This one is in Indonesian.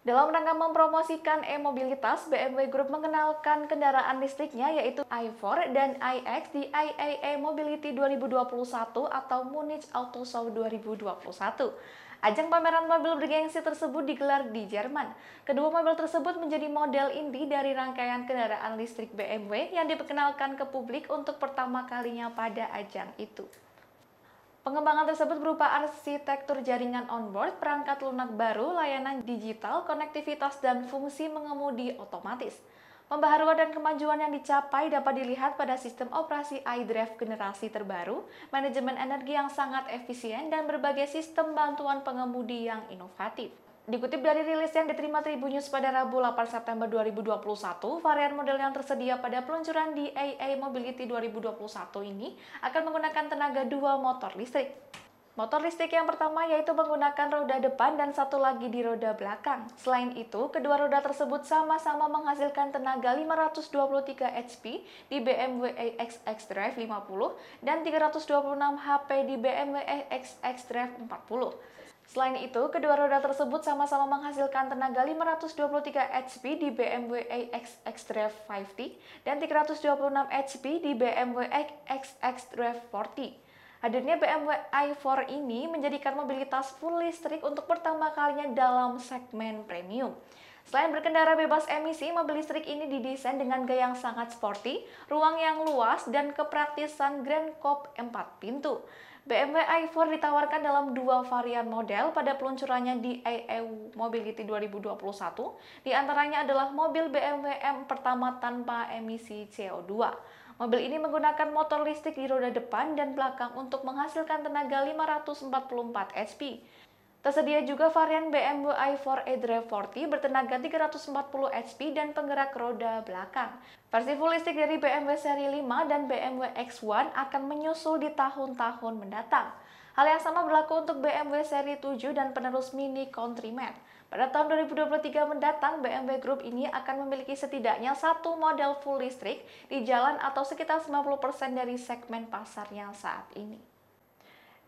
Dalam rangka mempromosikan e-mobilitas, BMW Group mengenalkan kendaraan listriknya yaitu i4 dan iX di IAA Mobility 2021 atau Munich Auto Show 2021. Ajang pameran mobil bergengsi tersebut digelar di Jerman. Kedua mobil tersebut menjadi model inti dari rangkaian kendaraan listrik BMW yang diperkenalkan ke publik untuk pertama kalinya pada ajang itu. Pengembangan tersebut berupa arsitektur jaringan onboard, perangkat lunak baru, layanan digital, konektivitas, dan fungsi mengemudi otomatis. Pembaharuan dan kemajuan yang dicapai dapat dilihat pada sistem operasi iDrive generasi terbaru, manajemen energi yang sangat efisien, dan berbagai sistem bantuan pengemudi yang inovatif. Dikutip dari rilis yang diterima Tribunnews pada Rabu 8 September 2021, varian model yang tersedia pada peluncuran di AA Mobility 2021 ini akan menggunakan tenaga dua motor listrik. Motor listrik yang pertama yaitu menggunakan roda depan dan satu lagi di roda belakang. Selain itu, kedua roda tersebut sama-sama menghasilkan tenaga 523 HP di BMW AXX Drive 50 dan 326 HP di BMW AXX Drive 40. Selain itu, kedua roda tersebut sama-sama menghasilkan tenaga 523 HP di BMW iX xDrive 50 dan 326 HP di BMW iX xDrive 40. Hadirnya BMW i4 ini menjadikan mobilitas full listrik untuk pertama kalinya dalam segmen premium. Selain berkendara bebas emisi, mobil listrik ini didesain dengan gaya yang sangat sporty, ruang yang luas, dan kepraktisan Grand Coupe 4 pintu. BMW i4 ditawarkan dalam dua varian model pada peluncurannya di AEW Mobility 2021. Di antaranya adalah mobil BMW M pertama tanpa emisi CO2. Mobil ini menggunakan motor listrik di roda depan dan belakang untuk menghasilkan tenaga 544 HP. Tersedia juga varian BMW i4 eDrive 40 bertenaga 340 HP dan penggerak roda belakang. Versi full listrik dari BMW seri 5 dan BMW X1 akan menyusul di tahun-tahun mendatang. Hal yang sama berlaku untuk BMW seri 7 dan penerus Mini Countryman. Pada tahun 2023 mendatang, BMW Group ini akan memiliki setidaknya satu model full listrik di jalan atau sekitar 90% dari segmen pasarnya saat ini.